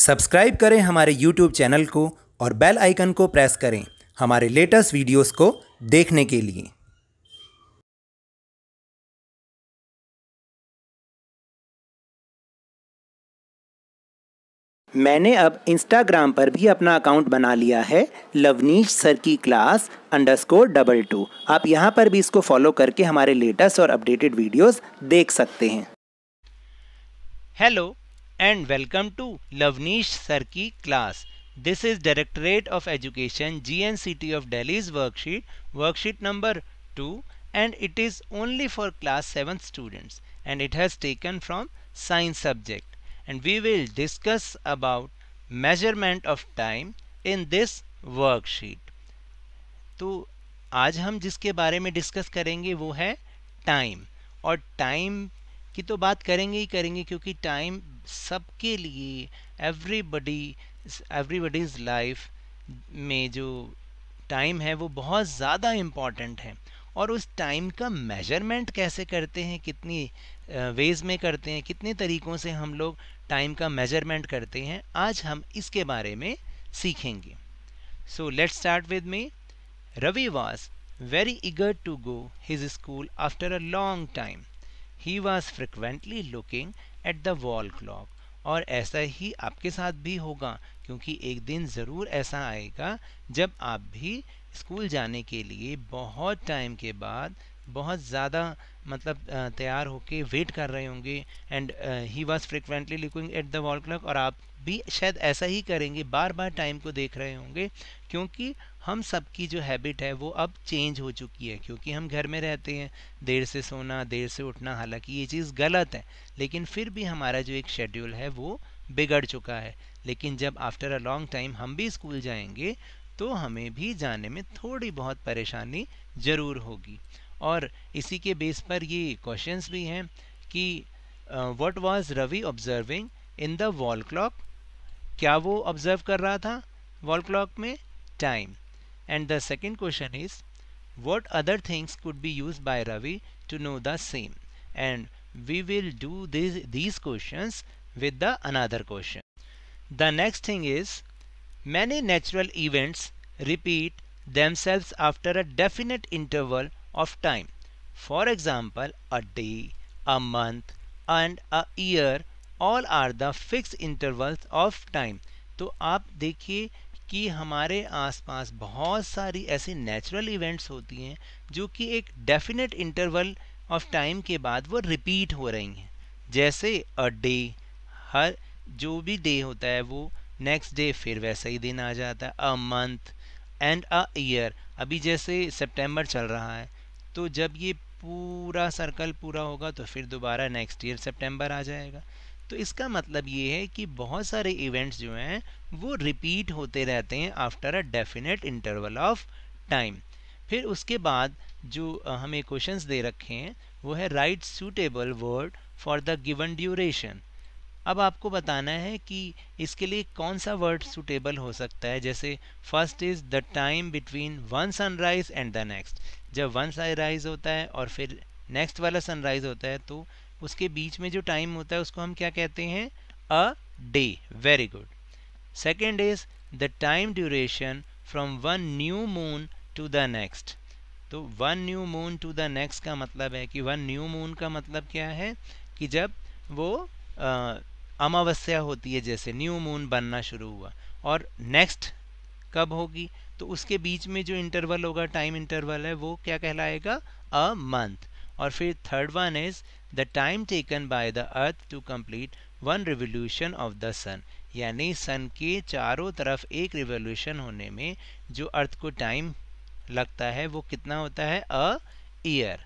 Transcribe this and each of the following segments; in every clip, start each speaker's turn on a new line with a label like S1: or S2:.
S1: Subscribe करें हमारे YouTube channel को और बेल आइकन को प्रेस करें हमारे लेटेस्ट वीडियोस को देखने के लिए मैंने अब इंस्टाग्राम पर भी अपना अकाउंट बना लिया है लवनीश सर की क्लास अंडरस्कोर डबल टू आप यहां पर भी इसको फॉलो करके हमारे लेटेस्ट और अपडेटेड वीडियोस देख सकते हैं hello and welcome to Lavneesh sir की class this is directorate of education G N C T of Delhi's worksheet worksheet number two and it is only for class seven students and it has taken from science subject and we will discuss about measurement of time in this worksheet तो आज हम जिसके बारे में discuss करेंगे वो है time और टाइम की तो बात करेंगे ही करेंगे क्योंकि टाइम सबके लिए एवरीबडी एवरीबडीज़ लाइफ में जो टाइम है वो बहुत ज़्यादा इम्पॉर्टेंट है और उस टाइम का मेजरमेंट कैसे करते हैं कितनी वेज में करते हैं कितने तरीक़ों से हम लोग टाइम का मेजरमेंट करते हैं आज हम इसके बारे में सीखेंगे so let's start with me Ravi was very eager to go his school after a long time he was frequently looking at the wall clock और ऐसा ही आपके साथ भी होगा क्योंकि एक दिन ज़रूर ऐसा आएगा जब आप भी स्कूल जाने के लिए बहुत टाइम के बाद बहुत ज़्यादा मतलब तैयार होके वेट कर रहे होंगे and he was frequently looking at the wall clock और आप भी शायद ऐसा ही करेंगे बार बार टाइम को देख रहे होंगे क्योंकि हम सबकी जो हैबिट है वो अब चेंज हो चुकी है क्योंकि हम घर में रहते हैं देर से सोना देर से उठना हालांकि ये चीज़ गलत है लेकिन फिर भी हमारा जो एक शेड्यूल है वो बिगड़ चुका है लेकिन जब आफ्टर अ लॉन्ग टाइम हम भी स्कूल जाएंगे तो हमें भी जाने में थोड़ी बहुत परेशानी ज़रूर होगी और इसी के बेस पर ये क्वेश्चंस भी हैं कि what was Ravi observing in the wall clock क्या वो ऑब्जर्व कर रहा था वॉल क्लॉक में time and the second question is what other things could be use by Ravi to know the same and we will do this these question with the another question the next thing is many natural events repeat themselves after a definite interval of time. For example, a day, a month, and a year all are the fix intervals of time तो आप देखिए कि हमारे आसपास बहुत सारी ऐसी natural events होती हैं जो कि एक डेफिनेट इंटरवल ऑफ टाइम के बाद वो रिपीट हो रही हैं जैसे अ डे हर जो भी डे होता है वो नेक्स्ट डे फिर वैसा ही दिन आ जाता है a month and a year अभी जैसे सितंबर चल रहा है तो जब ये पूरा सर्कल पूरा होगा तो फिर दोबारा नेक्स्ट ईयर सेप्टेम्बर आ जाएगा तो इसका मतलब ये है कि बहुत सारे इवेंट्स जो हैं वो रिपीट होते रहते हैं after a definite interval of time फिर उसके बाद जो हमें क्वेश्चंस दे रखे हैं वो है write suitable word for the given duration अब आपको बताना है कि इसके लिए कौन सा वर्ड सुटेबल हो सकता है जैसे first is the time between one sunrise and the next जब वन सनराइज़ होता है और फिर नेक्स्ट वाला सनराइज़ होता है तो उसके बीच में जो टाइम होता है उसको हम क्या कहते हैं a day very good second is the time duration from one new moon to the next तो one new moon to the next का मतलब है कि वन न्यू मून का मतलब क्या है कि जब वो अमावस्या होती है जैसे न्यू मून बनना शुरू हुआ और नेक्स्ट कब होगी तो उसके बीच में जो इंटरवल होगा टाइम इंटरवल है वो क्या कहलाएगा अ मंथ और फिर third one is the time taken by the earth to complete one revolution of the sun यानी सन के चारों तरफ एक रिवोल्यूशन होने में जो अर्थ को टाइम लगता है वो कितना होता है अ ईयर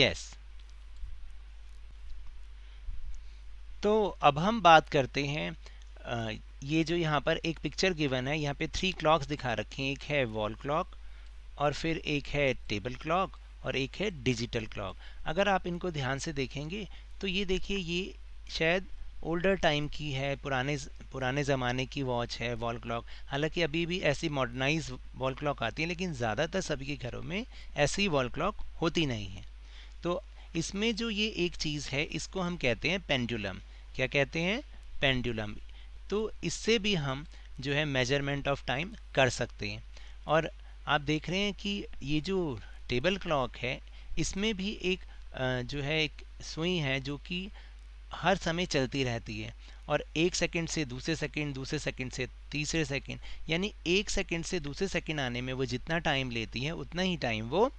S1: यस तो अब हम बात करते हैं ये जो यहाँ पर एक पिक्चर गिवन है यहाँ पे थ्री क्लॉक्स दिखा रखे हैं एक है वॉल क्लॉक और फिर एक है टेबल क्लॉक और एक है डिजिटल क्लॉक अगर आप इनको ध्यान से देखेंगे तो ये देखिए ये शायद ओल्डर टाइम की है पुराने पुराने ज़माने की वॉच है वॉल क्लॉक हालांकि अभी भी ऐसी मॉडर्नाइज वॉल क्लॉक आती है लेकिन ज़्यादातर सभी के घरों में ऐसी वॉल क्लॉक होती नहीं है तो इसमें जो ये एक चीज़ है इसको हम कहते हैं पेंडुलम क्या कहते हैं पेंडुलम तो इससे भी हम जो है मेजरमेंट ऑफ टाइम कर सकते हैं और आप देख रहे हैं कि ये जो टेबल क्लॉक है इसमें भी एक जो है एक सुई है जो कि हर समय चलती रहती है और एक सेकंड से दूसरे सेकंड दूसरे सेकंड से तीसरे सेकंड यानी एक सेकंड से दूसरे सेकंड आने में वो जितना टाइम लेती है उतना ही टाइम वो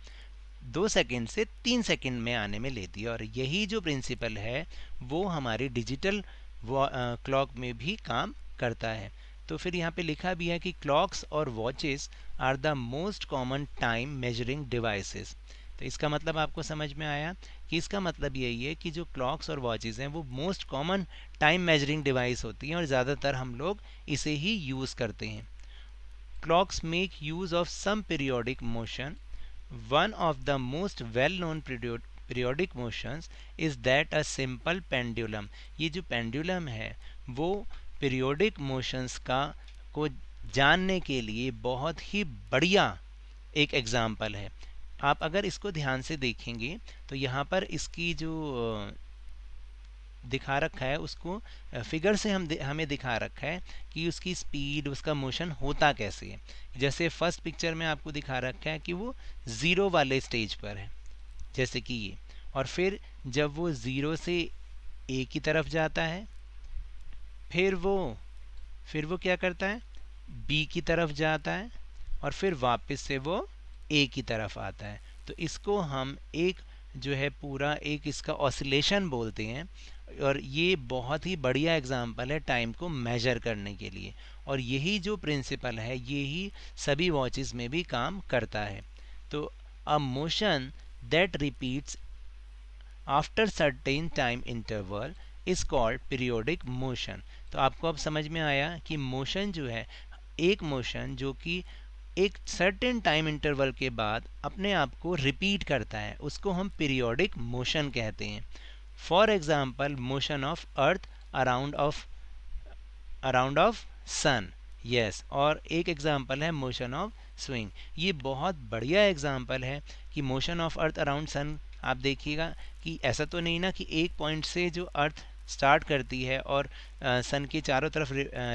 S1: दो सेकेंड से तीन सेकेंड में आने में लेती है और यही जो प्रिंसिपल है वो हमारी डिजिटल क्लॉक में भी काम करता है तो फिर यहाँ पे लिखा भी है कि क्लॉक्स और watches are the most common time measuring devices तो इसका मतलब आपको समझ में आया कि इसका मतलब यही है कि जो क्लॉक्स और वॉचेस हैं वो most common time measuring device होती हैं और ज़्यादातर हम लोग इसे ही यूज़ करते हैं clocks make use of some periodic motion one of the most well known periodic motions is that a simple pendulum ये जो पेंड्यूलम है वो पीरियोडिक मोशंस का को जानने के लिए बहुत ही बढ़िया एक एग्ज़ाम्पल है आप अगर इसको ध्यान से देखेंगे तो यहाँ पर इसकी जो दिखा रखा है उसको फिगर से हम हमें दिखा रखा है कि उसकी स्पीड उसका मोशन होता कैसे है जैसे फर्स्ट पिक्चर में आपको दिखा रखा है कि वो ज़ीरो वाले स्टेज पर है जैसे कि ये और फिर जब वो ज़ीरो से ए की तरफ जाता है फिर वो फिर वो क्या करता है बी की तरफ जाता है और फिर वापस से वो ए की तरफ आता है तो इसको हम एक जो है पूरा एक इसका ऑसिलेशन बोलते हैं और ये बहुत ही बढ़िया एग्जाम्पल है टाइम को मेजर करने के लिए और यही जो प्रिंसिपल है यही सभी वॉचेस में भी काम करता है तो a motion that repeats after certain time interval is called periodic motion तो आपको अब समझ में आया कि मोशन जो है एक मोशन जो कि एक सर्टेन टाइम इंटरवल के बाद अपने आप को रिपीट करता है उसको हम पीरियोडिक मोशन कहते हैं for example motion of earth around of around of sun yes और एक एग्ज़ाम्पल है मोशन ऑफ स्विंग ये बहुत बढ़िया एग्ज़ाम्पल है कि motion of earth around sun आप देखिएगा कि ऐसा तो नहीं ना कि एक पॉइंट से जो अर्थ स्टार्ट करती है और सन के चारों तरफ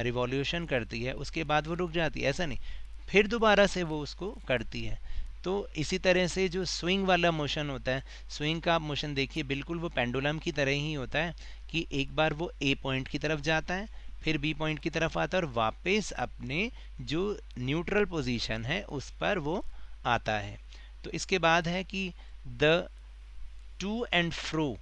S1: रिवॉल्यूशन करती है उसके बाद वो रुक जाती है ऐसा नहीं फिर दोबारा से वो उसको करती है तो इसी तरह से जो स्विंग वाला मोशन होता है स्विंग का आप मोशन देखिए बिल्कुल वो पेंडुलम की तरह ही होता है कि एक बार वो ए पॉइंट की तरफ जाता है फिर बी पॉइंट की तरफ आता है और वापस अपने जो न्यूट्रल पोजीशन है उस पर वो आता है तो इसके बाद है कि the to and fro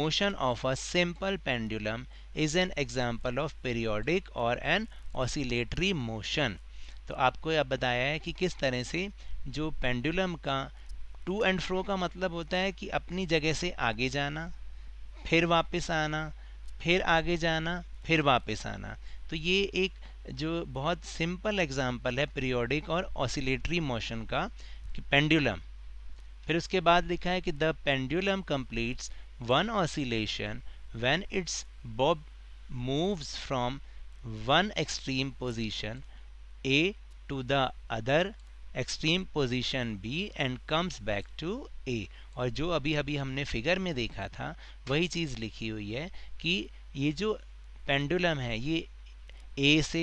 S1: motion of a simple pendulum is an example of periodic और एन ऑसिलेटरी मोशन तो आपको अब बताया है कि किस तरह से जो पेंडुलम का टू एंड फ्रो का मतलब होता है कि अपनी जगह से आगे जाना फिर वापस आना फिर आगे जाना फिर वापस आना तो ये एक जो बहुत सिंपल एग्जाम्पल है पीरियोडिक और ऑसिलेटरी मोशन का कि पेंडुलम फिर उसके बाद लिखा है कि the pendulum completes one oscillation when its bob moves from one extreme position A to the other extreme position B and comes back to A और जो अभी अभी हमने फिगर में देखा था वही चीज़ लिखी हुई है कि ये जो पेंडुलम है ये ए से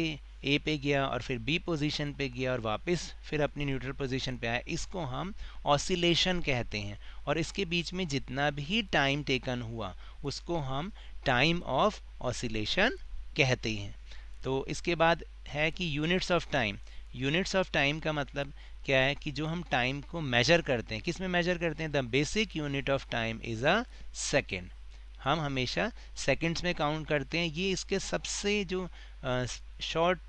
S1: ए पे गया और फिर बी पोजीशन पे गया और वापस फिर अपनी न्यूट्रल पोजीशन पे आया इसको हम ऑसिलेशन कहते हैं और इसके बीच में जितना भी टाइम टेकन हुआ उसको हम टाइम ऑफ ऑसिलेशन कहते हैं तो इसके बाद है कि units of time units of time का मतलब क्या है कि जो हम टाइम को मेजर करते हैं किस में मेजर करते हैं the basic unit of time is a second हम हमेशा सेकेंड्स में काउंट करते हैं ये इसके सबसे जो शॉर्ट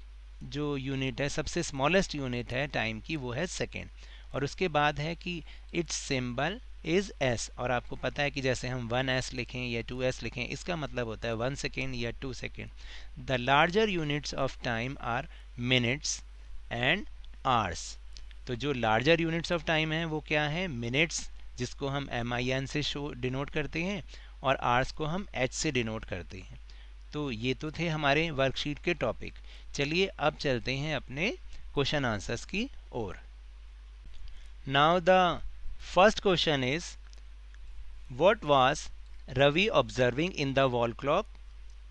S1: जो यूनिट है सबसे स्मॉलेस्ट यूनिट है टाइम की वो है सेकेंड और उसके बाद है कि इट्स सिंबल इज़ एस और आपको पता है कि जैसे हम वन एस लिखें या टू एस लिखें इसका मतलब होता है वन सेकेंड या two second the larger units of time are minutes and hours तो जो लार्जर यूनिट्स ऑफ टाइम हैं वो क्या है मिनट्स जिसको हम एम आई एन से शो डिनोट करते हैं और आर्स को हम एच से डिनोट करते हैं तो ये तो थे हमारे वर्कशीट के टॉपिक चलिए अब चलते हैं अपने क्वेश्चन आंसर्स की ओर now the First question is What was Ravi observing in the wall clock?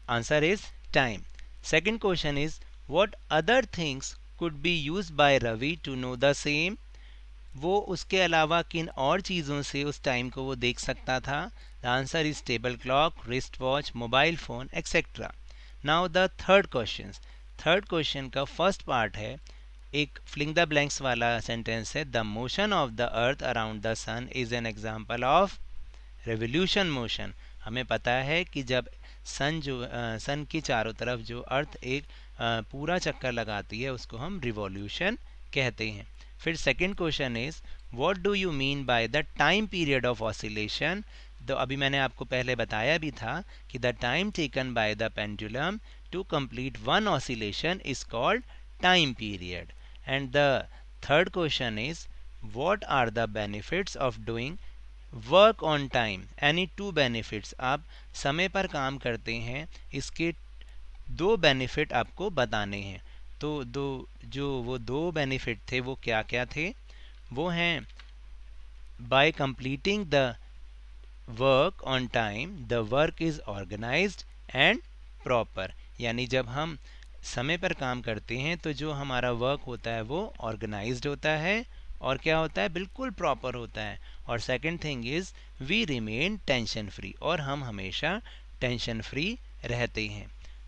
S1: Answer is time. Second question is What other things could be used by Ravi to know the same? वो उसके अलावा किन और चीज़ों से उस time को वो देख सकता था the answer is table clock wrist watch mobile phone etcetera now the third question third question का फर्स्ट पार्ट है एक फ्लिंग द ब्लैंक्स वाला सेंटेंस है the motion of the earth around the sun is an example of revolution motion हमें पता है कि जब सन जो सन की चारों तरफ जो अर्थ एक आ, पूरा चक्कर लगाती है उसको हम रिवॉल्यूशन कहते हैं फिर second question is what do you mean by the time period of oscillation तो अभी मैंने आपको पहले बताया भी था कि the time taken by the pendulum to complete one oscillation is called time period and the third question is what are the benefits of doing work on time यानी टू बेनिफिट्स आप समय पर काम करते हैं इसके दो बेनिफिट आपको बताने हैं तो दो जो वो दो बेनिफिट थे वो क्या क्या थे वो हैं by completing the work on time the work is organised and proper यानी जब हम समय पर काम करते हैं तो जो हमारा वर्क होता है वो ऑर्गेनाइज्ड होता है और क्या होता है बिल्कुल प्रॉपर होता है और second thing is we remain tension free और हम हमेशा टेंशन फ्री रहते हैं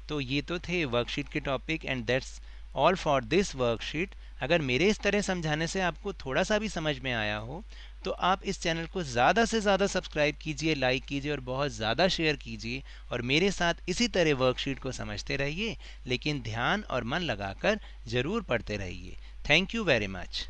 S1: तो ये तो थे वर्कशीट के topic and that's all for this worksheet अगर मेरे इस तरह समझाने से आपको थोड़ा सा भी समझ में आया हो तो आप इस चैनल को ज़्यादा से ज़्यादा सब्सक्राइब कीजिए लाइक कीजिए और बहुत ज़्यादा शेयर कीजिए और मेरे साथ इसी तरह वर्कशीट को समझते रहिए लेकिन ध्यान और मन लगाकर ज़रूर पढ़ते रहिए थैंक यू वेरी मच